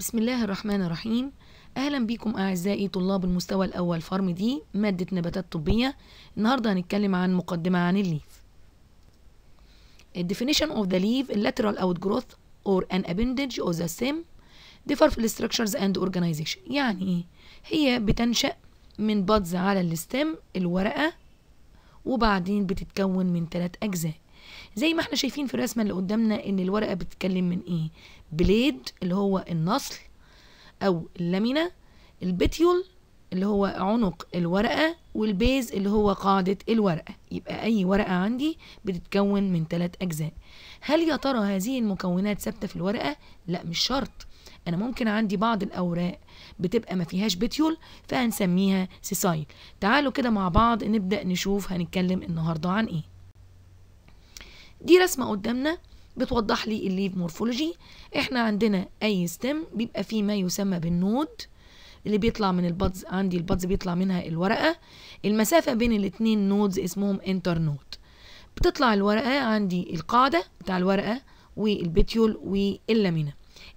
بسم الله الرحمن الرحيم اهلا بيكم اعزائي طلاب المستوى الاول فارم دي ماده نباتات طبيه النهارده هنتكلم عن مقدمه عن الليف definition of the leaf lateral outgrowth or an appendage of the stem differ في structures and organization يعني ايه هي بتنشا من بادز على الستم الورقه وبعدين بتتكون من ثلاث اجزاء زي ما احنا شايفين في الرسمه اللي قدامنا ان الورقه بتتكلم من ايه بليد اللي هو النصل او اللامينه البتيول اللي هو عنق الورقة والبيز اللي هو قاعدة الورقة يبقى أي ورقة عندي بتتكون من ثلاث أجزاء هل يا ترى هذه المكونات ثابتة في الورقة؟ لا مش شرط أنا ممكن عندي بعض الأوراق بتبقى ما فيهاش بتيول فهنسميها سيسايل تعالوا كده مع بعض نبدأ نشوف هنتكلم النهاردة عن إيه دي رسمه قدامنا بتوضح لي الليف مورفولوجي احنا عندنا اي ستيم بيبقى فيه ما يسمى بالنود اللي بيطلع من البادز عندي البادز بيطلع منها الورقه المسافه بين الاتنين نودز اسمهم انتر نود بتطلع الورقه عندي القاعده بتاع الورقه والبتيول واللامينا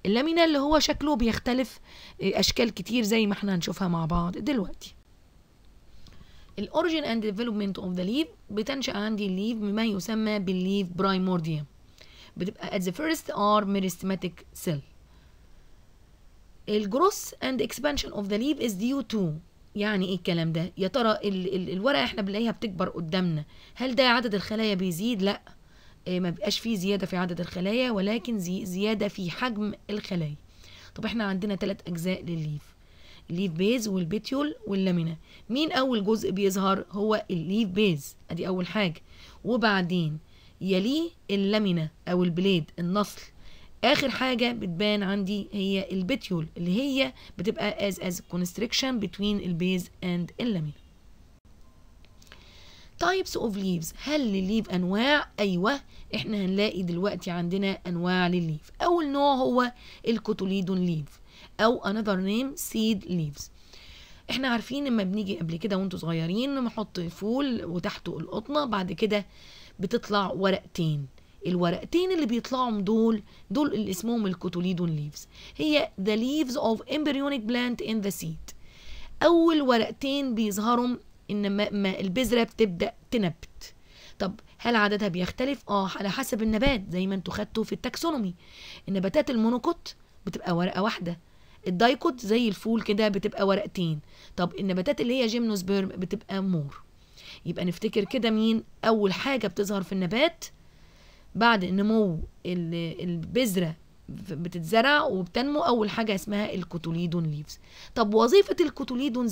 اللامينا اللي هو شكله بيختلف آه، اشكال كتير زي ما احنا هنشوفها مع بعض دلوقتي الاوريجين اند ديفلوبمنت اوف ذا ليف بتنشا عندي الليف بما يسمى بالليف برايمورديا بتبقى at the first are meristematic cell الجروس اند اكسبانشن اوف ذا ليف از ديو تو يعني ايه الكلام ده يا ترى ال ال الورقه احنا بنلاقيها بتكبر قدامنا هل ده عدد الخلايا بيزيد لا إيه ما بيبقاش فيه زياده في عدد الخلايا ولكن زي زياده في حجم الخلايا طب احنا عندنا ثلاث اجزاء للليف الليف بيز والبيتيول واللامينا مين اول جزء بيظهر هو الليف بيز ادي اول حاجه وبعدين يليه اللامينا او البليد النصل اخر حاجه بتبان عندي هي البيتيول اللي هي بتبقى as as constriction between البيز and اللامينا types of leaves هل لليف انواع ايوه احنا هنلاقي دلوقتي عندنا انواع للليف اول نوع هو الكوتوليدون ليف او another name seed leaves احنا عارفين لما بنيجي قبل كده وانتوا صغيرين نحط فول وتحته القطنه بعد كده بتطلع ورقتين الورقتين اللي بيطلعوا دول دول اللي اسمهم الكوتوليدون ليفز هي ذا ليفز اوف امبريونيك بلانت ان ذا سيد اول ورقتين بيظهروا ان ما البذره بتبدا تنبت طب هل عددها بيختلف اه على حسب النبات زي ما انتوا خدتوا في التاكسونومي النباتات المونوكوت بتبقى ورقه واحده الدايكوت زي الفول كده بتبقى ورقتين طب النباتات اللي هي جيمنوسبيرم بتبقى مور يبقى نفتكر كده مين اول حاجه بتظهر في النبات بعد نمو البذره بتتزرع وبتنمو اول حاجه اسمها الكوتوليدون ليفز طب وظيفه الكوتوليدون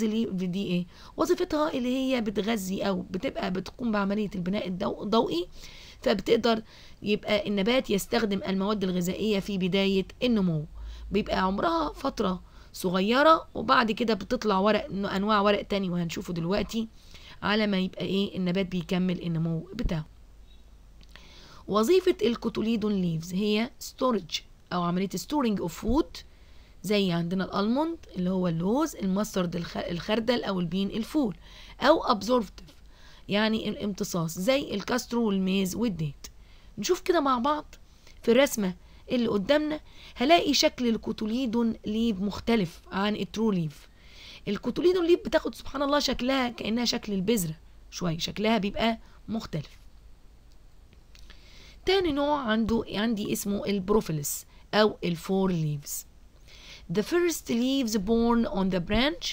دي ايه وظيفتها اللي هي بتغذي او بتبقى بتقوم بعمليه البناء الضوئي فبتقدر يبقى النبات يستخدم المواد الغذائيه في بدايه النمو بيبقى عمرها فترة صغيرة وبعد كده بتطلع ورق أنواع ورق تاني وهنشوفه دلوقتي على ما يبقى إيه النبات بيكمل النمو بتاعه وظيفة الكوتوليدون ليفز هي ستورج أو عملية ستورنج أوف فود زي عندنا الألموند اللي هو اللوز المسترد الخردل أو البين الفول أو أبزورفتف يعني الامتصاص زي الكاسترو والميز والديت نشوف كده مع بعض في الرسمة اللي قدامنا هلاقي شكل الكوتوليدون ليب مختلف عن الترو ليف الكوتوليدون ليب بتاخد سبحان الله شكلها كأنها شكل البذرة شوية شكلها بيبقى مختلف تاني نوع عنده عندي اسمه البروفيلس أو الفور ليفز The first leaves born on the branch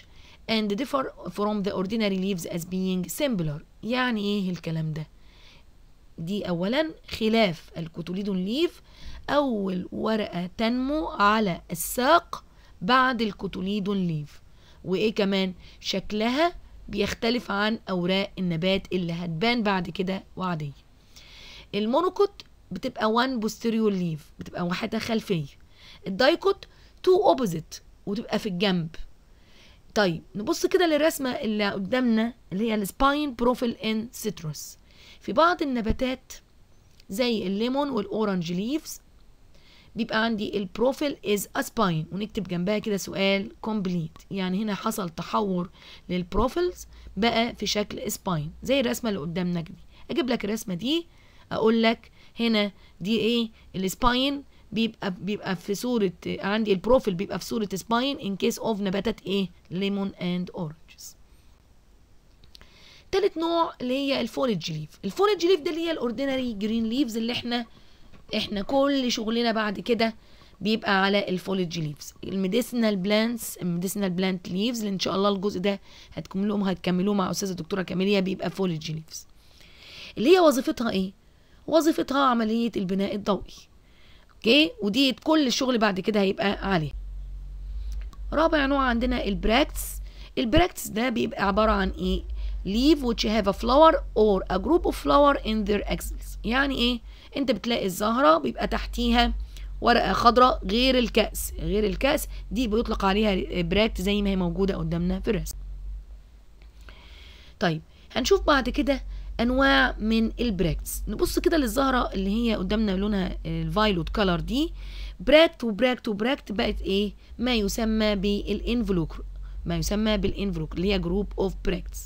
and differ from the ordinary leaves as being similar يعني ايه الكلام ده دي اولا خلاف الكوتوليدون ليف أول ورقة تنمو على الساق بعد الكوتوليدون ليف وإيه كمان شكلها بيختلف عن أوراق النبات اللي هتبان بعد كده وعادية المونوكوت بتبقى وان بوستيريور ليف بتبقى واحدة خلفية الدايكوت تو اوبوزيت وتبقى في الجنب طيب نبص كده للرسمة اللي قدامنا اللي هي السباين بروفيل ان سيتروس في بعض النباتات زي الليمون والاورنج ليفز بيبقى عندي البروفيل از اسباين ونكتب جنبها كده سؤال كومبليت يعني هنا حصل تحور للبروفيلز بقى في شكل سباين زي الرسمه اللي قدامنا دي اجيب لك الرسمه دي اقول لك هنا دي ايه السباين بيبقى بيبقى في صوره عندي البروفيل بيبقى في صوره سباين ان كيس اوف نباتات ايه ليمون اند اورنجز تالت نوع اللي هي الفوليج ليف الفوليج ليف ده اللي هي الاوردينري جرين ليفز اللي احنا احنا كل شغلنا بعد كده بيبقى على الفوليج ليفز الميديسينال بلانتس الميديسينال بلانت ليفز اللي ان شاء الله الجزء ده هتكملوه هتكملوه مع استاذه الدكتوره كاميليا بيبقى فوليج ليفز اللي هي وظيفتها ايه وظيفتها عمليه البناء الضوئي اوكي ودي كل الشغل بعد كده هيبقى عليه رابع نوع عندنا البراكتس البراكتس ده بيبقى عباره عن ايه leaf which have a flower or a group of flower in their axils يعني ايه انت بتلاقي الزهرة بيبقى تحتيها ورقة خضراء غير الكأس غير الكأس دي بيطلق عليها براكت زي ما هي موجودة قدامنا في الرسم طيب هنشوف بعد كده انواع من البراكتس نبص كده للزهره اللي هي قدامنا لونها الفايلوت كلر دي براكت وبراكت وبراكت بقت ايه ما يسمى بالانفلوكر ما يسمى بالانفلوكر اللي هي جروب اوف براكتس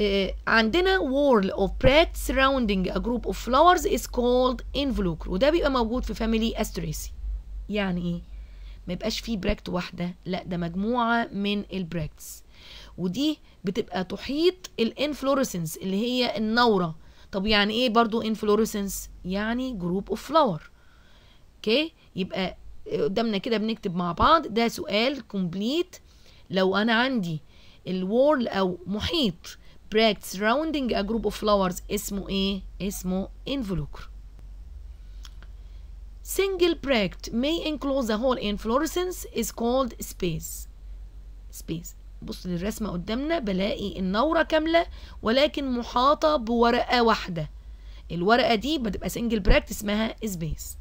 آه، عندنا whorl of bread surrounding a group of flowers is called involucre وده بيبقى موجود في family asteraceae يعني ايه ما يبقاش فيه براكت واحده لا ده مجموعه من البراكتس ودي بتبقى تحيط الانفلورسنس اللي هي النوره طب يعني ايه برضو انفلورسنس يعني جروب اوف فلاور اوكي يبقى قدامنا كده بنكتب مع بعض ده سؤال كومبليت لو انا عندي الورل او محيط abstract surrounding a group of flowers اسمه ايه؟ اسمه involucre. Single bract may enclose a whole inflorescence is called space. space. بص للرسمة قدامنا بلاقي النورة كاملة ولكن محاطة بورقة واحدة. الورقة دي بتبقى single bract اسمها space.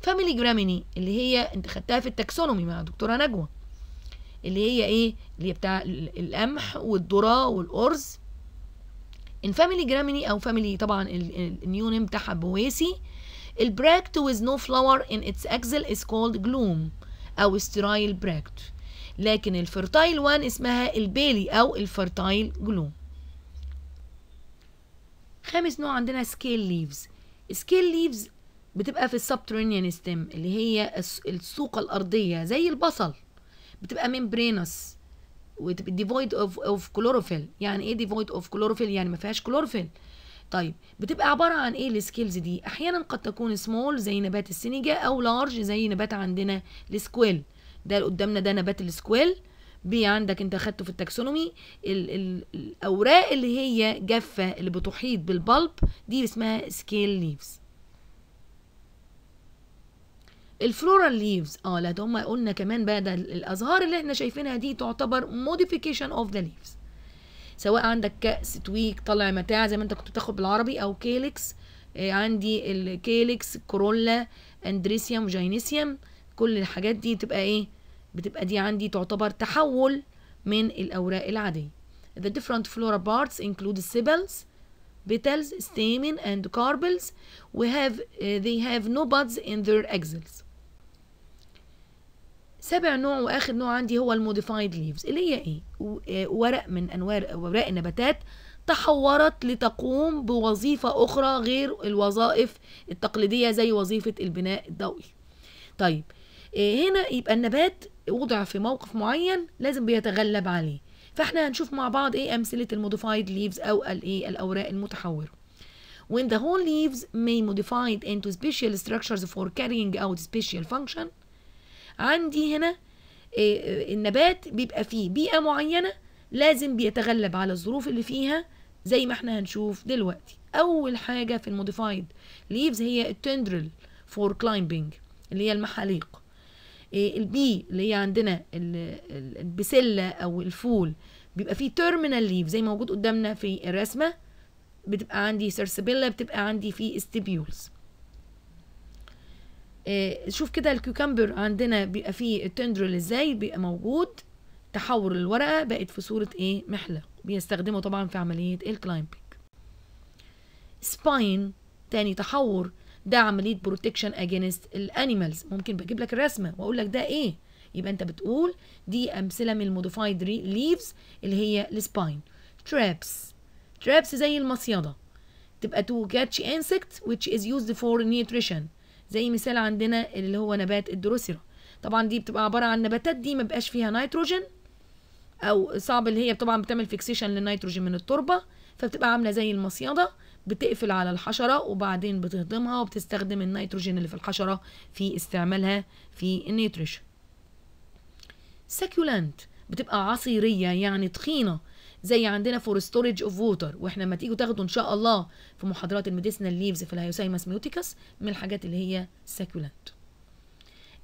فاميلي جراميني اللي هي انت خدتها في التاكسونومي مع دكتورة نجوى. اللي هي ايه اللي بتاع القمح والذره والارز ان فاميلي جراميني او فاميلي طبعا نيم بتاعها بويسي البراكت with no flower in its axil is called gloom او sterile براكت لكن الفرتايل وان اسمها البيلي او الفرتايل جلوم خامس نوع عندنا سكيل ليفز سكيل ليفز بتبقى في السبترينيان ستيم اللي هي السوقة الأرضية زي البصل بتبقى وتبقى ديفويد اوف اوف كلوروفيل يعني ايه ديفويد اوف كلوروفيل يعني ما فيهاش كلوروفيل طيب بتبقى عباره عن ايه السكيلز دي احيانا قد تكون سمول زي نبات السنيجا او لارج زي نبات عندنا السكويل ده اللي قدامنا ده نبات السكويل بي عندك انت خدته في التاكسونومي ال ال الاوراق اللي هي جافه اللي بتحيط بالبلب دي اسمها سكيل ليفز الفلورال ليفز اه لا هم قلنا كمان بقى ده الازهار اللي احنا شايفينها دي تعتبر موديفيكيشن اوف ذا ليفز سواء عندك كأس تويك طلع متاع زي ما انت كنت بتاخد بالعربي او كيلكس آه عندي الكيلكس كورولا اندريسيوم جاينيسيوم كل الحاجات دي تبقى ايه بتبقى دي عندي تعتبر تحول من الاوراق العاديه The different flora parts include sepals petals, stamen and carpels. We have, uh, they have no buds in their axils. سابع نوع واخر نوع عندي هو الموديفايد ليفز اللي هي ايه آه، ورق من انواع اوراق النباتات تحورت لتقوم بوظيفة أخرى غير الوظائف التقليدية زي وظيفة البناء الضوئي طيب آه، هنا يبقى النبات وضع في موقف معين لازم بيتغلب عليه فاحنا هنشوف مع بعض ايه أمثلة الموديفايد ليفز أو الايه الأوراق المتحورة When the whole leaves may modified into special structures for carrying out special function عندي هنا آه، آه، النبات بيبقى فيه بيئة معينة لازم بيتغلب على الظروف اللي فيها زي ما احنا هنشوف دلوقتي أول حاجة في الموديفايد ليفز هي التندرل فور كلايمبينج اللي هي المحاليق البي آه، اللي هي عندنا البسلة أو الفول بيبقى فيه تيرمينال ليف زي ما موجود قدامنا في الرسمة بتبقى عندي سيرسبيلا بتبقى عندي فيه استبيولز آه، شوف كده الكيوكمبر عندنا بيبقى فيه التندرل ازاي بيبقى موجود تحور الورقه بقت في صوره ايه محله بيستخدمه طبعا في عمليه الكلايمبينج سباين تاني تحور ده عمليه بروتكشن اجينست الانيمالز ممكن بجيب لك الرسمه واقول لك ده ايه يبقى انت بتقول دي امثله من الموديفايد ليفز اللي هي السباين ترابس ترابس زي المصيده تبقى تو كاتش انسكت which is used for nutrition زي مثال عندنا اللي هو نبات الدروسيرا طبعا دي بتبقى عباره عن نباتات دي ما بقاش فيها نيتروجين او صعب اللي هي طبعا بتعمل فيكسيشن للنيتروجين من التربه فبتبقى عامله زي المصيده بتقفل على الحشره وبعدين بتهضمها وبتستخدم النيتروجين اللي في الحشره في استعمالها في النيوتريشن سكيولانت بتبقى عصيريه يعني تخينه زي عندنا فور ستورج اوف ووتر واحنا لما تيجوا تاخدوا ان شاء الله في محاضرات الميديسينال ليفز في الهيوسايمس ميوتيكس من الحاجات اللي هي ساكولنت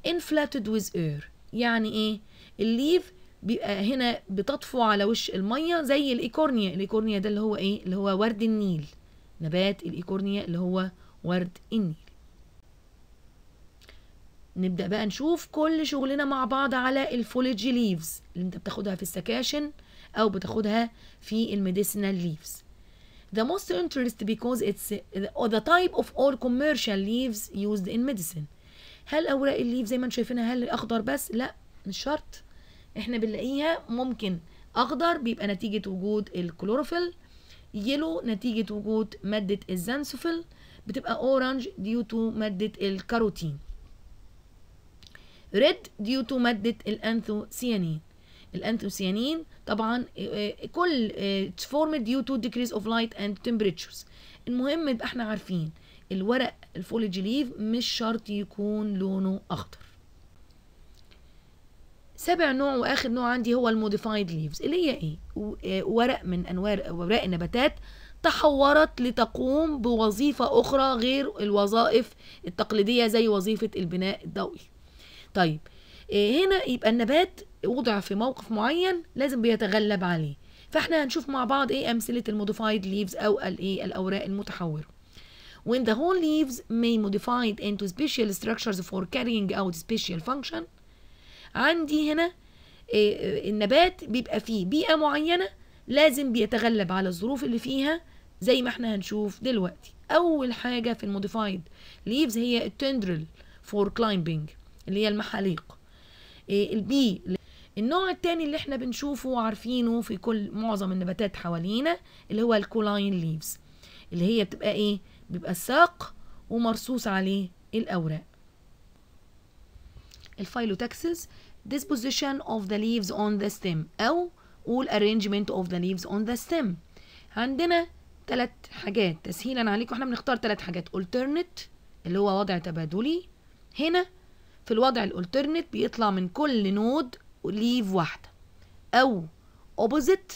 انفلاتد ويز اير يعني ايه الليف بيبقى هنا بتطفو على وش الميه زي الايكورنيا الايكورنيا ده اللي هو ايه اللي هو ورد النيل نبات الايكورنيا اللي هو ورد النيل نبدا بقى نشوف كل شغلنا مع بعض على الفوليج ليفز اللي انت بتاخدها في السكاشن أو بتاخدها في الميديسينال ليفز the most interest because it's the type of all commercial leaves used in medicine هل أوراق الليف زي ما انتوا شايفينها هل أخضر بس؟ لأ مش شرط احنا بنلاقيها ممكن أخضر بيبقى نتيجة وجود الكلوروفيل يلو نتيجة وجود مادة الزنسوفيل بتبقى أورانج ديو تو مادة الكاروتين ريد ديو تو مادة الأنثوسيانين الانثوسيانين طبعا آه، آه، كل آه، it's ديو تو ديكريز اوف لايت اند تمبريتشرز المهم يبقى احنا عارفين الورق الفولج ليف مش شرط يكون لونه اخضر سابع نوع واخر نوع عندي هو الموديفايد ليفز اللي هي ايه ورق من انواع اوراق النباتات تحورت لتقوم بوظيفة أخرى غير الوظائف التقليدية زي وظيفة البناء الضوئي طيب إيه، هنا يبقى النبات وضع في موقف معين لازم بيتغلب عليه فاحنا هنشوف مع بعض ايه امثله الموديفايد ليفز او الايه الاوراق المتحوره when the whole leaves may modified into special structures for carrying out special function عندي هنا إيه، إيه، النبات بيبقى فيه بيئة معينة لازم بيتغلب على الظروف اللي فيها زي ما احنا هنشوف دلوقتي أول حاجة في الموديفايد ليفز هي التندرل فور climbing اللي هي المحاليق إيه، البي النوع التاني اللي احنا بنشوفه وعارفينه في كل معظم النباتات حوالينا اللي هو الكولاين ليفز اللي هي بتبقى ايه بيبقى الساق ومرصوص عليه الاوراق الفايلوتاكسس disposition of the leaves on the stem او قول arrangement of the leaves on the stem عندنا ثلاث حاجات تسهيلا عليكم احنا بنختار ثلاث حاجات alternate اللي هو وضع تبادلي هنا في الوضع الالترنت بيطلع من كل نود ليف واحده او اوبوزيت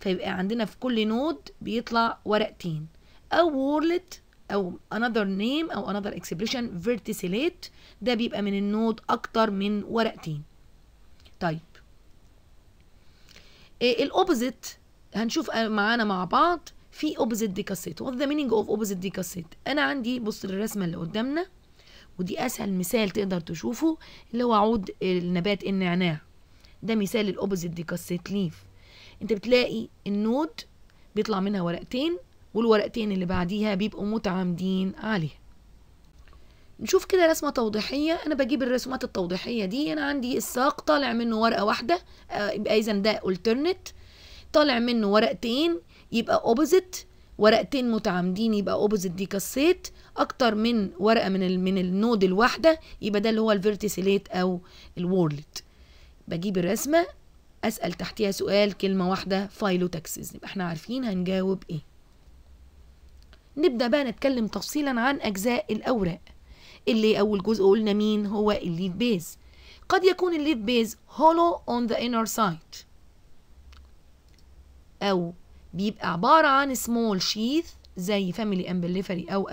فيبقى عندنا في كل نود بيطلع ورقتين او وورلت او another name او another expression verticillate ده بيبقى من النود اكتر من ورقتين طيب آه، الاوبوزيت هنشوف آه، معانا مع بعض في اوبوزيت ديكاسيت وات the مينينج اوف اوبوزيت ديكاسيت انا عندي بص الرسمة اللي قدامنا ودي اسهل مثال تقدر تشوفه اللي هو عود النبات النعناع ده مثال الاوبوزيت دي كاسيت ليف انت بتلاقي النود بيطلع منها ورقتين والورقتين اللي بعديها بيبقوا متعامدين عليها نشوف كده رسمة توضيحية أنا بجيب الرسومات التوضيحية دي أنا عندي الساق طالع منه ورقة واحدة آه، يبقى إذا ده alternate طالع منه ورقتين يبقى opposite ورقتين متعامدين يبقى opposite دي كسيت اكتر من ورقه من من النود الواحده يبقى ده اللي هو الفيرتيسيليت او الورلد بجيب الرسمه اسال تحتيها سؤال كلمه واحده فايلوتاكسز يبقى احنا عارفين هنجاوب ايه نبدا بقى نتكلم تفصيلا عن اجزاء الاوراق اللي اول جزء قلنا مين هو الليف بيز قد يكون الليف بيز هولو اون ذا انر سايد او بيبقى عباره عن سمول شيث زي فاميلي امبليفري أو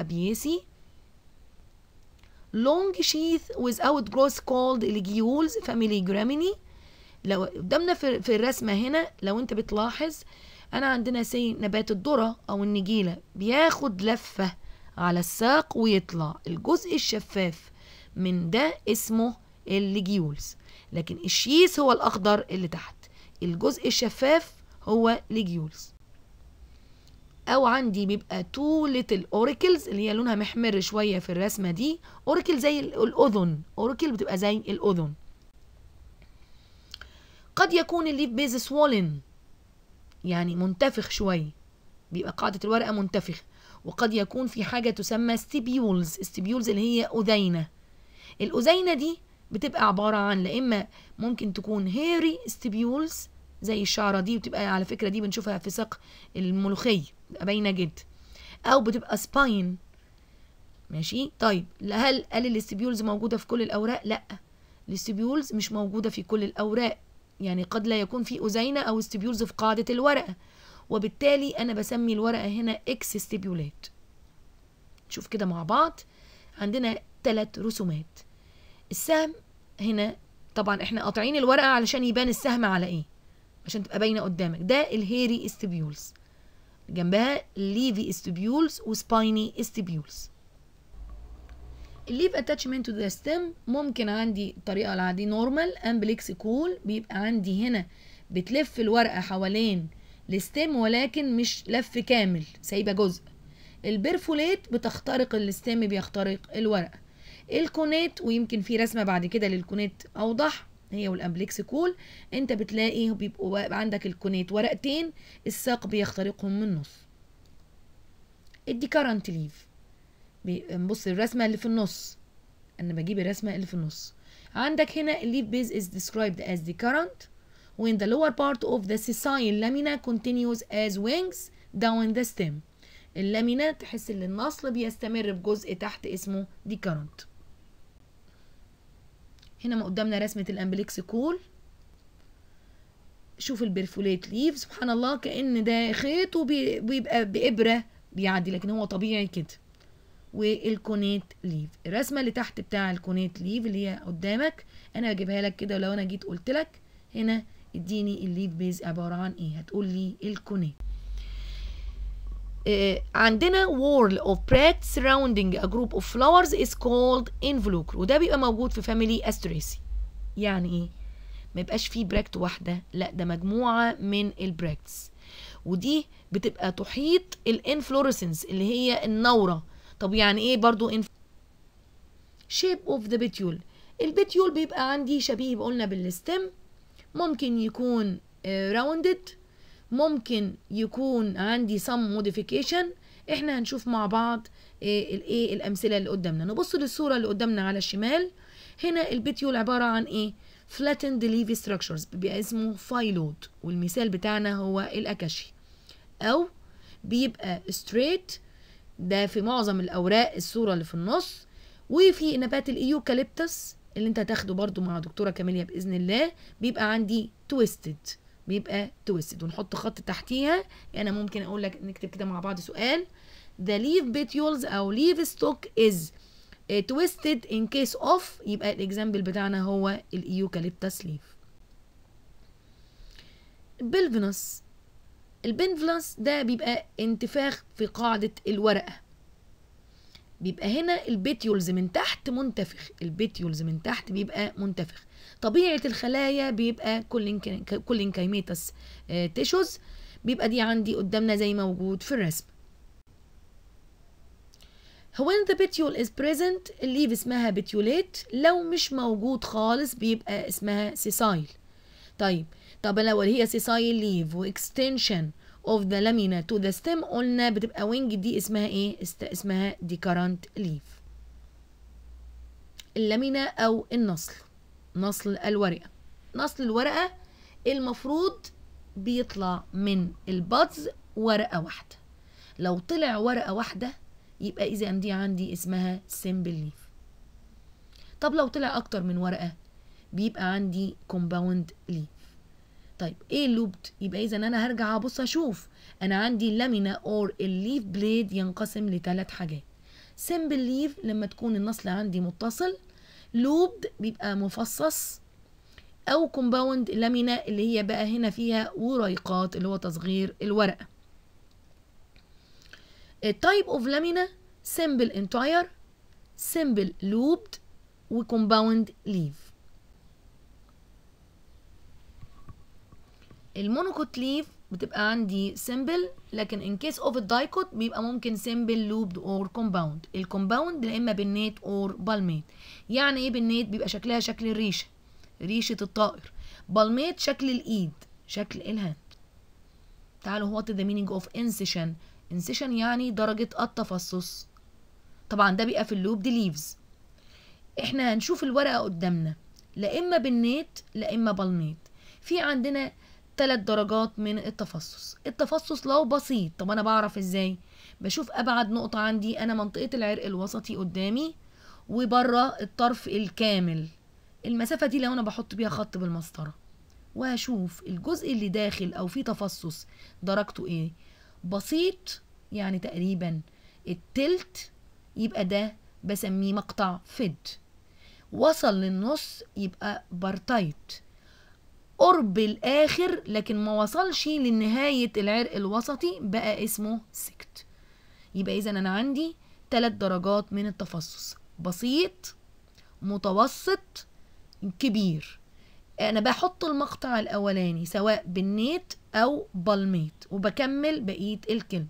لونج long sheath without growth called ligeules family gramini لو قدامنا في, في الرسمة هنا لو انت بتلاحظ انا عندنا سي نبات الذرة او النجيلة بياخد لفة على الساق ويطلع الجزء الشفاف من ده اسمه الليجيولز لكن الشيث هو الاخضر اللي تحت الجزء الشفاف هو ليجيولز او عندي بيبقى تو ليتل اوريكلز اللي هي لونها محمر شويه في الرسمه دي اوركل زي الاذن اوركل بتبقى زي الاذن قد يكون الليف بيز سوولن يعني منتفخ شويه بيبقى قاعده الورقه منتفخه وقد يكون في حاجه تسمى ستيبيولز ستيبيولز اللي هي اذينه الاذينه دي بتبقى عباره عن لا اما ممكن تكون هيري ستيبيولز زي الشعره دي بتبقى على فكره دي بنشوفها في ساق الملوخيه بتبقى باينه جدا او بتبقى سباين ماشي طيب هل هل الاستبيولز موجوده في كل الاوراق لا الاستبيولز مش موجوده في كل الاوراق يعني قد لا يكون في اذينه أو استبيولز في قاعدة الورقة وبالتالي أنا بسمي الورقة هنا إكس استبيولات شوف كده مع بعض عندنا ثلاث رسومات السهم هنا طبعا احنا قاطعين الورقة علشان يبان السهم على ايه عشان تبقى باينة قدامك ده الهيري استبيولز جنبها ليفي استبيولز وسبايني استبيولز الليف اتاتشمنت تو ذا ستيم ممكن عندي الطريقه العاديه نورمال امبليكس كول بيبقى عندي هنا بتلف الورقه حوالين الستيم ولكن مش لف كامل سايبه جزء البرفوليت بتخترق الستيم بيخترق الورقه الكونيت ويمكن في رسمه بعد كده للكونيت اوضح هي والامبليكسيكول انت بتلاقي بيبقوا عندك الكونيت ورقتين الساق بيخترقهم من النص ادي كارنت ليف بص الرسمه اللي في النص انا بجيب الرسمه اللي في النص عندك هنا الليف بيز is described as the current when the lower part of the sessile lamina continues as wings down the stem اللامينات تحس ان النصل بيستمر بجزء تحت اسمه دي current هنا ما قدامنا رسمة الامبليكس كول شوف البرفوليت ليف سبحان الله كأن ده خيط وبيبقى بإبرة بيعدي لكن هو طبيعي كده والكونيت ليف الرسمة اللي تحت بتاع الكونيت ليف اللي هي قدامك انا بجيبها لك كده ولو انا جيت قلت لك هنا اديني الليف بيز عبارة عن ايه هتقول لي الكونيت آه، عندنا whorl of bread surrounding a group of flowers is called involucre وده بيبقى موجود في family asteraceae يعني ايه ما يبقاش فيه براكت واحده لا ده مجموعه من البراكتس ودي بتبقى تحيط الانفلورسنس اللي هي النوره طب يعني ايه برضو انف... shape of the بتيول البتيول بيبقى عندي شبيه قلنا بالستم ممكن يكون راوندد آه، uh, ممكن يكون عندي some modification احنا هنشوف مع بعض آه، الايه الامثله اللي قدامنا نبص للصوره اللي قدامنا على الشمال هنا البيتيول عباره عن ايه flattened leafy structures بيبقى اسمه فايلود والمثال بتاعنا هو الاكاشي او بيبقى straight ده في معظم الاوراق الصوره اللي في النص وفي نبات الايوكاليبتس اللي انت هتاخده برضو مع دكتوره كاميليا باذن الله بيبقى عندي تويستد بيبقى توستد ونحط خط تحتيها يعني انا ممكن اقول لك نكتب كده مع بعض سؤال the leaf petioles او leaf stalk is uh, twisted in case of يبقى الاكزامبل بتاعنا هو الايوكاليبتس ليف البلفنس البنفلس ده بيبقى انتفاخ في قاعدة الورقة بيبقى هنا البيتيولز من تحت منتفخ البيتيولز من تحت بيبقى منتفخ طبيعه الخلايا بيبقى كل كايميتس تيشوز بيبقى دي عندي قدامنا زي ما موجود في الرسم when the betule is present الليف اسمها بيتيوليت لو مش موجود خالص بيبقى اسمها سيسايل طيب طب لو هي سيسايل ليف واكستنشن of the lamina to the stem قلنا بتبقى wing دي اسمها ايه اسمها decurrent leaf اللامينا او النصل نصل الورقه نصل الورقه المفروض بيطلع من البادز ورقه واحده لو طلع ورقه واحده يبقى اذا دي عندي اسمها simple ليف طب لو طلع اكتر من ورقه بيبقى عندي كومباوند ليف طيب ايه اللوبت يبقى اذا انا هرجع ابص اشوف انا عندي اللامينا اور الليف بليد ينقسم لثلاث حاجات سمبل ليف لما تكون النصل عندي متصل لوبد بيبقى مفصص او كومباوند لامينا اللي هي بقى هنا فيها وريقات اللي هو تصغير الورقه التايب اوف لامينا سمبل انتاير سمبل لوبد وكومباوند ليف المونوكوت ليف بتبقى عندي سيمبل لكن ان كيس اوف الدايكوت بيبقى ممكن سيمبل لوبد اور كومباوند الكومباوند يا اما بنات اور بالميت يعني ايه بنات بيبقى شكلها شكل الريشه ريشه الطائر بالميت شكل الايد شكل الهاند تعالوا هو ذا مينينج اوف انسيشن انسيشن يعني درجه التفصص طبعا ده بيبقى في اللوب دي ليفز احنا هنشوف الورقه قدامنا لا اما بنات لا اما بالميت في عندنا ثلاث درجات من التفصص التفصص لو بسيط طب انا بعرف ازاي بشوف ابعد نقطه عندي انا منطقه العرق الوسطي قدامي وبره الطرف الكامل المسافه دي لو انا بحط بيها خط بالمسطره وهشوف الجزء اللي داخل او فيه تفصص درجته ايه بسيط يعني تقريبا التلت يبقى ده بسميه مقطع فد وصل للنص يبقى بارتايت قرب الآخر لكن ما وصلش لنهاية العرق الوسطي بقى اسمه سكت يبقى إذا أنا عندي ثلاث درجات من التفصص بسيط متوسط كبير أنا بحط المقطع الأولاني سواء بنيت أو بالميت وبكمل بقية الكلمة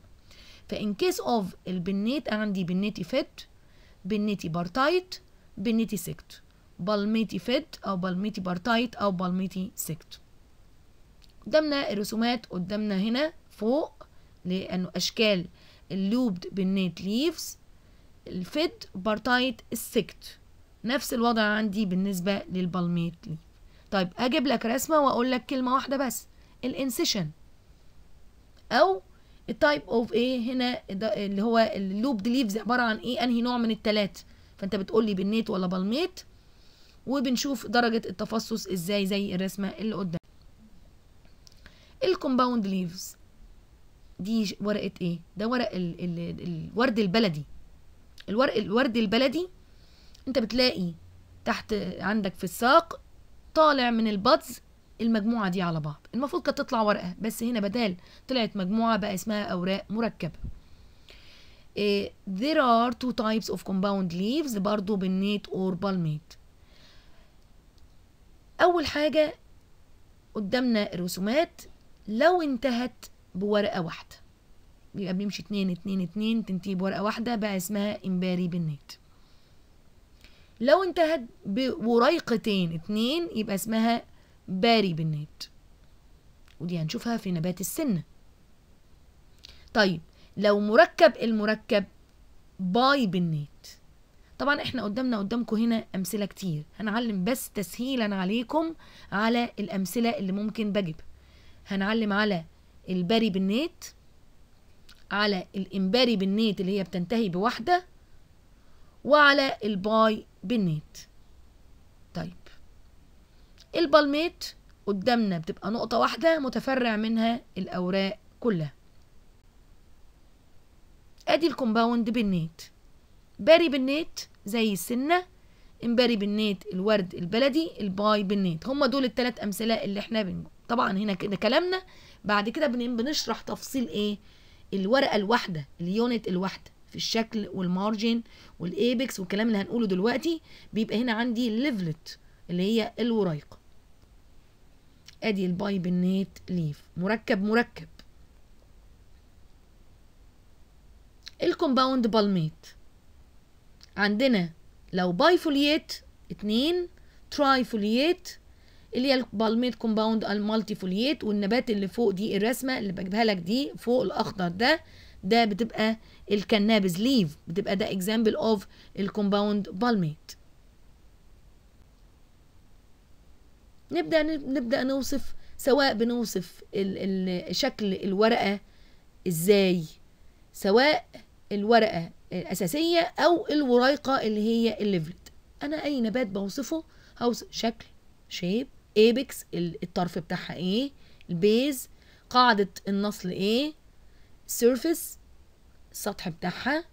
فإن كيس أوف البنيت عندي بنيتي فت بنيتي بارتايت بنيتي سكت بالميتي فيد او بالميتي بارتايت او بالميتي سكت قدامنا الرسومات قدامنا هنا فوق لانه اشكال اللوبد بالنيت ليفز الفيد بارتايت السكت نفس الوضع عندي بالنسبه للبالميت ليف طيب اجيب لك رسمه واقول لك كلمه واحده بس الانسيشن او التايب اوف ايه هنا اللي هو اللوبد ليفز عباره عن ايه انهي نوع من الثلاث فانت بتقول لي بالنيت ولا بالميت وبنشوف درجة التفصص ازاي زي الرسمة اللي قدام الكومباوند ليفز دي ورقة ايه ده ورق ال ال الورد البلدي الورق الورد البلدي انت بتلاقي تحت عندك في الساق طالع من البادز المجموعة دي على بعض المفروض كانت تطلع ورقة بس هنا بدال طلعت مجموعة بقى اسمها أوراق مركبة إيه، there are two types of compound leaves برضو بالنيت or palmate اول حاجه قدامنا الرسومات لو انتهت بورقه واحده بيبقى بيمشي اتنين اتنين اتنين تنتهي بورقه واحده بقى اسمها امباري بالنيت لو انتهت بوريقتين اتنين يبقى اسمها باري بالنيت ودي هنشوفها في نبات السنه طيب لو مركب المركب باي بالنيت طبعا احنا قدامنا قدامكم هنا امثله كتير هنعلم بس تسهيلا عليكم على الامثله اللي ممكن بجيب هنعلم على الباري بالنيت على الامباري بالنيت اللي هي بتنتهي بواحده وعلى الباي بالنيت طيب البالميت قدامنا بتبقى نقطة واحدة متفرع منها الأوراق كلها ادي الكومباوند بالنيت باري بالنيت زي السنة امباري بالنيت الورد البلدي الباي بالنيت هم دول التلات أمثلة اللي احنا بن... طبعا هنا كده كلامنا بعد كده بن... بنشرح تفصيل ايه الورقة الواحدة اليونت الواحدة في الشكل والمارجن والايبكس والكلام اللي هنقوله دلوقتي بيبقى هنا عندي الليفلت اللي هي الورايق ادي الباي بالنيت ليف مركب مركب الكومباوند بالميت عندنا لو بايفوليات اتنين ترايفوليات اللي هي البالميت كومباوند المالتيفوليات والنبات اللي فوق دي الرسمه اللي بجيبها لك دي فوق الاخضر ده ده بتبقى الكنابز ليف بتبقى ده اكزامبل اوف الكومباوند بالميت نبدا نبدا نوصف سواء بنوصف الـ الـ شكل الورقه ازاي سواء الورقه الاساسيه او الورايقه اللي هي الليفلت انا اي نبات بوصفه هوصف شكل شيب ايبكس الطرف بتاعها ايه البيز قاعده النصل ايه سيرفيس السطح بتاعها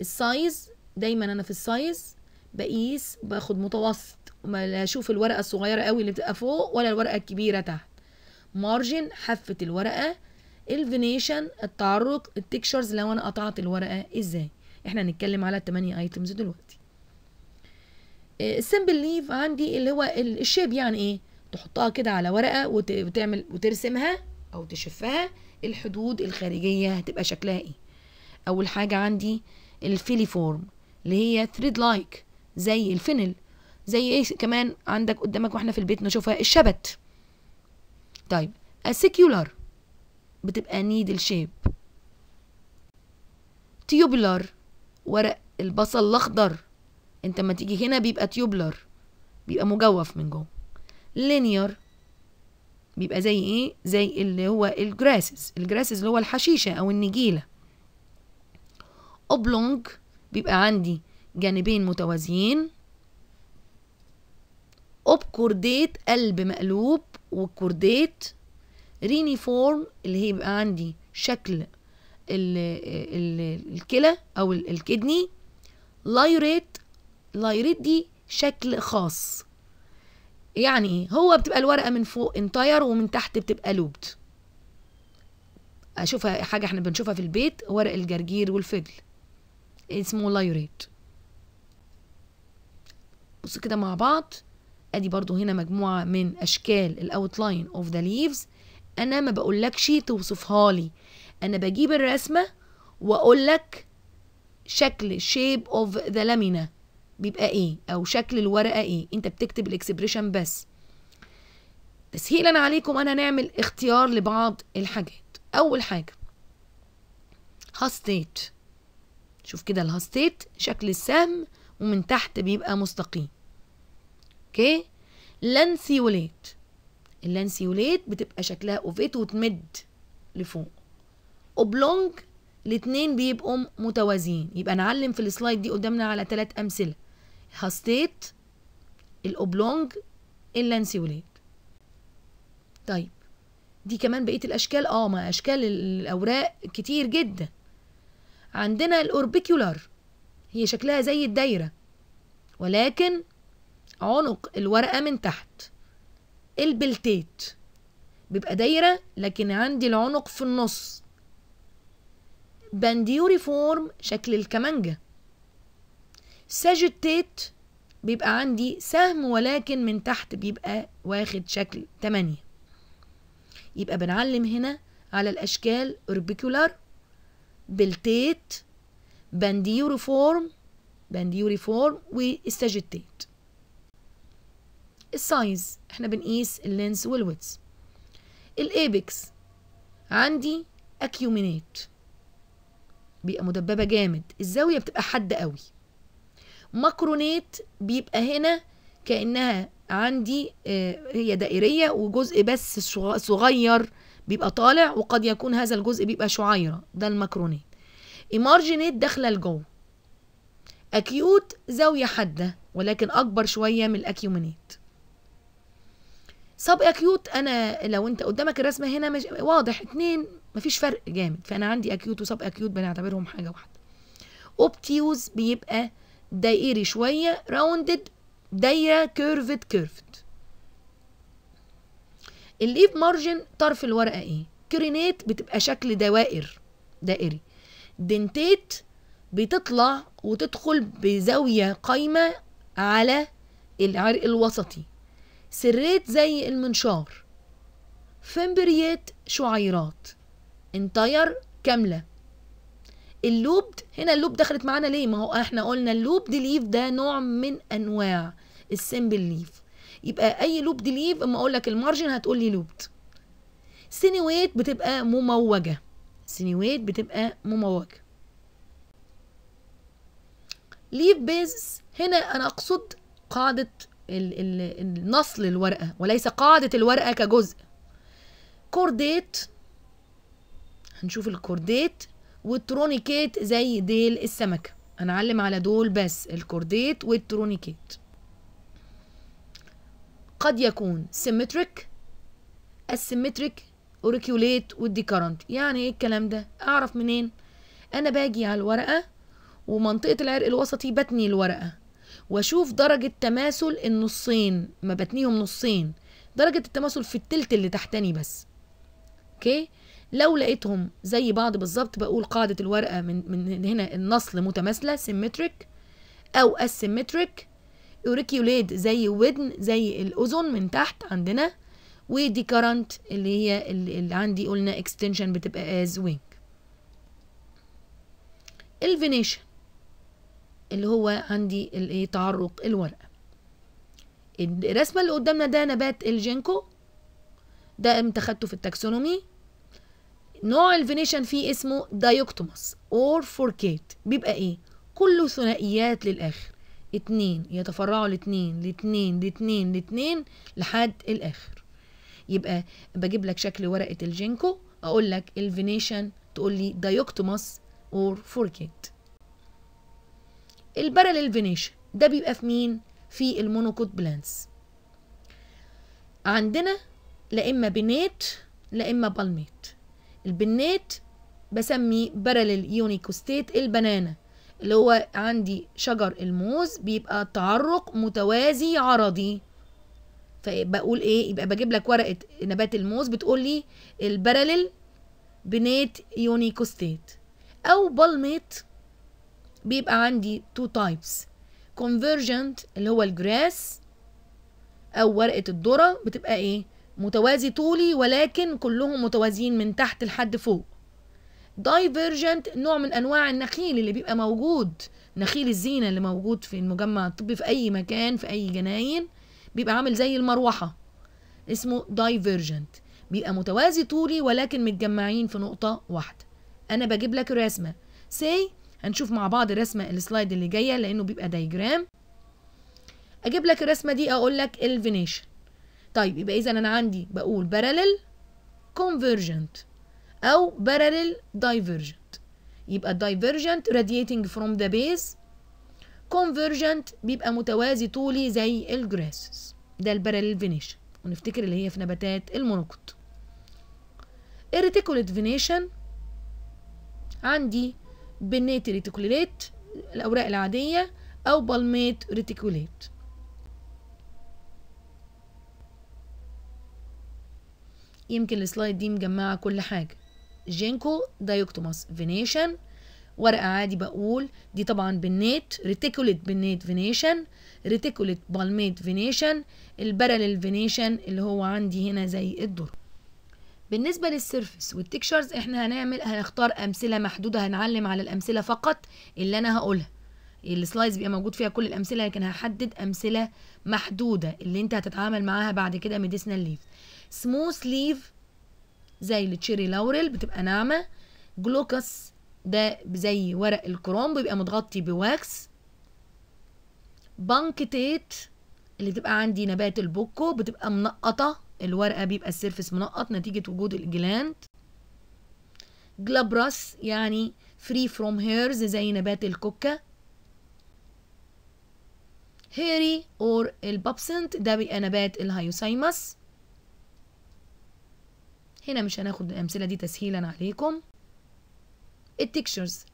السايز دايما انا في السايز بقيس باخد متوسط لا اشوف الورقه الصغيره قوي اللي بتبقى فوق ولا الورقه الكبيره تحت مارجن حافه الورقه الفينيشن التعرق التكشرز لو انا قطعت الورقه ازاي احنا هنتكلم على الثمانيه ايتمز دلوقتي آه، السمبل ليف عندي اللي هو الشيب يعني ايه تحطها كده على ورقه وتعمل وترسمها او تشفها الحدود الخارجيه هتبقى شكلها ايه اول حاجه عندي الفيليفورم اللي هي ثريد لايك زي الفنل زي ايه كمان عندك قدامك واحنا في البيت نشوفها الشبت طيب السيكيولار بتبقى نيدل شيب تيوبلر ورق البصل الاخضر انت ما تيجي هنا بيبقى تيوبلر بيبقى مجوف من جوه لينير بيبقى زي ايه زي اللي هو الجراسز الجراسز اللي هو الحشيشه او النجيله اوبلونج بيبقى عندي جانبين متوازيين اوبكورديت قلب مقلوب والكورديت ريني فورم اللي هي بيبقى عندي شكل ال الكلى او الكدني لايريت لايريت دي شكل خاص يعني ايه هو بتبقى الورقه من فوق انتاير ومن تحت بتبقى لوبد اشوفها حاجه احنا بنشوفها في البيت ورق الجرجير والفجل اسمه لايريت بص كده مع بعض ادي برضو هنا مجموعه من اشكال الاوتلاين اوف ذا ليفز انا ما بقولكش توصفها لي انا بجيب الرسمه واقولك شكل شيب اوف ذا لامينا بيبقى ايه او شكل الورقه ايه انت بتكتب الاكسبريشن بس تسهيلا عليكم انا هنعمل اختيار لبعض الحاجات اول حاجه هاستيت شوف كده الهاستيت شكل السهم ومن تحت بيبقى مستقيم اوكي لانسيوليت اللانسيوليت بتبقى شكلها اوفيت وتمد لفوق اوبلونج الاتنين بيبقوا متوازيين يبقى نعلم في السلايد دي قدامنا على ثلاث امثله هاستيت الاوبلونج اللانسيوليت طيب دي كمان بقيه الاشكال اه ما اشكال الاوراق كتير جدا عندنا الاوربيكيولار هي شكلها زي الدايره ولكن عنق الورقه من تحت البلتيت بيبقى دايرة لكن عندي العنق في النص فورم شكل الكمانجة ساجتيت بيبقى عندي سهم ولكن من تحت بيبقى واخد شكل تمانية يبقى بنعلم هنا على الأشكال اوربيكولار بلتيت بانديوري فورم والساجتيت السايز احنا بنقيس اللينس والويدز الايبكس عندي اكيومينيت بيبقى مدببه جامد الزاويه بتبقى حاده قوي ماكرونيت بيبقى هنا كانها عندي آه، هي دائريه وجزء بس صغير بيبقى طالع وقد يكون هذا الجزء بيبقى شعيره ده الماكرونيت ايمارجينيت داخله لجوه اكيوت زاويه حاده ولكن اكبر شويه من الاكيومينيت صب اكيوت انا لو انت قدامك الرسمه هنا مش واضح اتنين مفيش فرق جامد فانا عندي اكيوت وصب اكيوت بنعتبرهم حاجه واحده اوبتيوز بيبقى دائري شويه راوندد دايره كيرفد كيرفد الليف مارجن طرف الورقه ايه كرينيت بتبقى شكل دوائر دائري دنتيت بتطلع وتدخل بزاويه قايمه على العرق الوسطي سريت زي المنشار فمبريات شعيرات انتير كاملة اللوبد هنا اللوب دخلت معانا ليه ما هو احنا قلنا اللوبد ليف ده نوع من انواع السيمبل ليف يبقى اي لوبد ليف اما اقول لك المارجن هتقول لي لوبد سينويت بتبقى مموجة سينويت بتبقى مموجة ليف بيز هنا انا اقصد قاعدة النصل الورقة وليس قاعدة الورقة كجزء كورديت هنشوف الكورديت والترونيكيت زي ديل السمكة هنعلم على دول بس الكورديت والترونيكيت قد يكون سيمتريك السيمتريك اوريكيوليت والديكارنت يعني ايه الكلام ده اعرف منين انا باجي على الورقه ومنطقه العرق الوسطي بتني الورقه واشوف درجه تماثل النصين ما بتنيهم نصين درجه التماثل في التلت اللي تحتني بس اوكي لو لقيتهم زي بعض بالظبط بقول قاعده الورقه من من هنا النصل متماثله سيمتريك او اسيمتريك اوريكيوليد زي ودن زي الاذن من تحت عندنا ودي كارنت اللي هي اللي عندي قلنا اكستنشن بتبقى از وينج الفينيشن اللي هو عندي الايه تعرق الورقه الرسمه اللي قدامنا ده نبات الجينكو ده امتى اخدته في التاكسونومي نوع الفينيشن فيه اسمه دايوكتوموس اور فوركيت بيبقى ايه كله ثنائيات للاخر اتنين يتفرعوا لاتنين لاتنين لاتنين لاتنين لحد الاخر يبقى بجيب لك شكل ورقه الجينكو اقول لك الفينيشن تقول لي دايوكتوموس اور فوركيت الباراليل فينيشن ده بيبقى في مين في المونوكوت بلانتس عندنا لا اما بنات لا اما بالميت البنات بسمي باراليل يونيكوستيت البنانه اللي هو عندي شجر الموز بيبقى تعرق متوازي عرضي فبقول ايه يبقى بجيب لك ورقه نبات الموز بتقول لي الباراليل بنات يونيكوستيت او بالميت بيبقى عندي تو تايبس كونفرجنت اللي هو الجراس او ورقه الذره بتبقى ايه متوازي طولي ولكن كلهم متوازيين من تحت لحد فوق دايفرجنت نوع من انواع النخيل اللي بيبقى موجود نخيل الزينه اللي موجود في المجمع الطبي في اي مكان في اي جناين بيبقى عامل زي المروحه اسمه دايفرجنت بيبقى متوازي طولي ولكن متجمعين في نقطه واحده انا بجيب لك رسمه سي هنشوف مع بعض الرسمه السلايد اللي جايه لانه بيبقى دايجرام اجيب لك الرسمه دي اقول لك الفينيشن طيب يبقى اذا انا عندي بقول بارلل كونفرجنت او بارلل دايفرجنت يبقى divergent radiating from the base convergent بيبقى متوازي طولي زي الجراسس ده البارلل فينيشن ونفتكر اللي هي في نباتات المونوكوت الريتيكوليت فينيشن عندي بنيت ريتيكوليت الأوراق العادية أو بالميت ريتيكوليت يمكن السلايد دي مجمعة كل حاجة جينكو دايوكتوماس فينيشن ورقة عادي بقول دي طبعا بنيت ريتيكوليت بنيت فينيشن ريتيكوليت بالميت فينيشن البرلل فينيشن اللي هو عندي هنا زي الدرج بالنسبه للسيرفس والتكشرز احنا هنعمل هنختار امثله محدوده هنعلم على الامثله فقط اللي انا هقولها السلايدز بيبقى موجود فيها كل الامثله لكن هحدد امثله محدوده اللي انت هتتعامل معاها بعد كده ميديسنال ليف سموث ليف زي التشيري لاورل بتبقى ناعمه جلوكس ده زي ورق الكروم بيبقى متغطي بواكس بانكتيت اللي بتبقى عندي نبات البوكو بتبقى منقطه الورقه بيبقى السيرفس منقط نتيجه وجود الجلاند جلابراس يعني فري فروم هيرز زي نبات الكوكا هيري اور البابسنت ده بيبقى نبات الهيوسايمس هنا مش هناخد الامثله دي تسهيلا عليكم التكشرز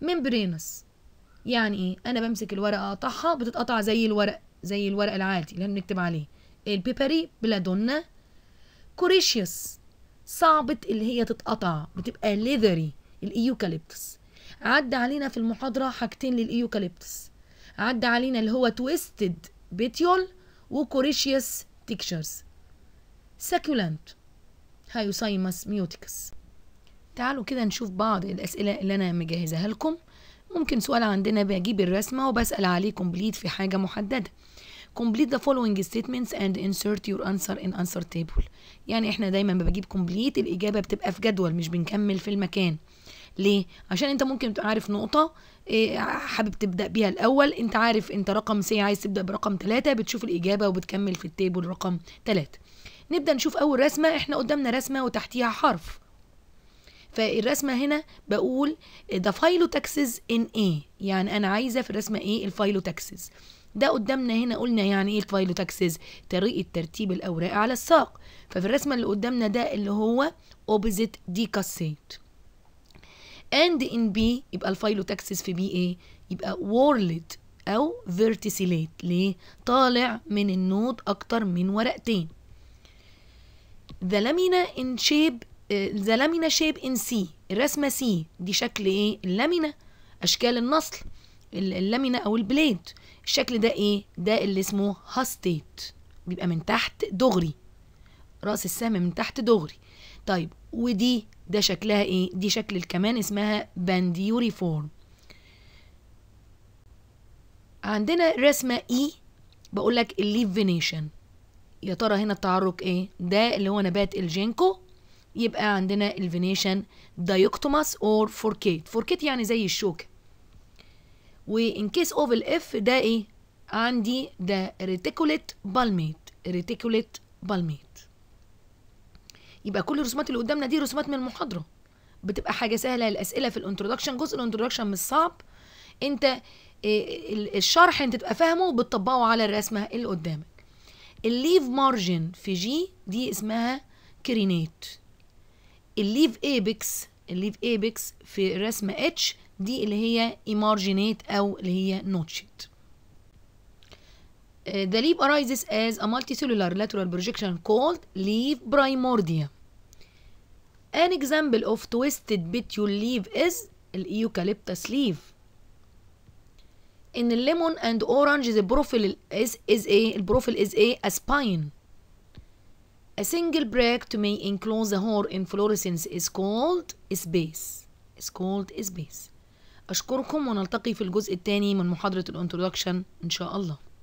ممبرينس يعني ايه انا بمسك الورقه اقطعها بتتقطع زي الورق زي الورق العادي اللي بنكتب عليه البيبري بلادونا كوريشيوس صعبة اللي هي تتقطع بتبقى ليذري الايوكاليبتس عدى علينا في المحاضرة حاجتين للايوكاليبتس عدى علينا اللي هو تويستد بيتيول وكوريشيوس تيكشرز ساكولانت هايوسايمس ميوتيكس تعالوا كده نشوف بعض الأسئلة اللي أنا مجهزها لكم ممكن سؤال عندنا بجيب الرسمة وبسأل عليه كومبليت في حاجة محددة complete the following statements and insert your answer in answer table يعني احنا دايما ما بجيب complete الاجابه بتبقى في جدول مش بنكمل في المكان ليه عشان انت ممكن تبقى عارف نقطه إيه حابب تبدا بيها الاول انت عارف انت رقم سي عايز تبدا برقم 3 بتشوف الاجابه وبتكمل في التيبل رقم 3 نبدا نشوف اول رسمه احنا قدامنا رسمه وتحتيها حرف فالرسمه هنا بقول ده فايلو تاكسز ان ايه يعني انا عايزه في الرسمه ايه الفايلو تاكسز ده قدامنا هنا قلنا يعني ايه تاكسز طريقه ترتيب الاوراق على الساق ففي الرسمه اللي قدامنا ده اللي هو اوبزيت ديكاسيت اند ان بي يبقى تاكسز في بي ايه يبقى وورلد او فيرتيسيليت ليه طالع من النود اكتر من ورقتين ذا لامينا ان شيب ذا لامينا شيب ان سي الرسمة سي دي شكل ايه اللامينا اشكال النصل اللامينا او البليد الشكل ده ايه ده اللي اسمه هاستيت بيبقى من تحت دغري راس السهم من تحت دغري طيب ودي ده شكلها ايه دي شكل الكمان اسمها بانديوريفورم عندنا رسمه اي e، بقول لك الليف فينيشن يا ترى هنا التعرق ايه ده اللي هو نبات الجينكو يبقى عندنا الفينيشن دايكتوماس اور فوركيت فوركيت يعني زي الشوكه وان كيس اوف الاف ده ايه عندي ده ريتيكوليت بالميت ريتيكوليت بالميت يبقى كل الرسومات اللي قدامنا دي رسومات من المحاضره بتبقى حاجه سهله الاسئله في الانترودكشن جزء الانترودكشن مش صعب انت آه، الشرح انت تبقى فاهمه وبتطبقه على الرسمه اللي قدامك الليف مارجن في جي دي اسمها كرينيت الليف ايبكس الليف ايبكس في رسمه اتش دي اللي هي emarginate أو اللي هي notched uh, The leaf arises as a multicellular lateral projection called leaf primordia. An example of twisted petiole leaf is eucalyptus leaf. In lemon and orange, the profile is, is a profile is a, a spine. A single bract may enclose a whole inflorescence is called space. Is called space. أشكركم ونلتقي في الجزء الثاني من محاضرة الانترودكشن إن شاء الله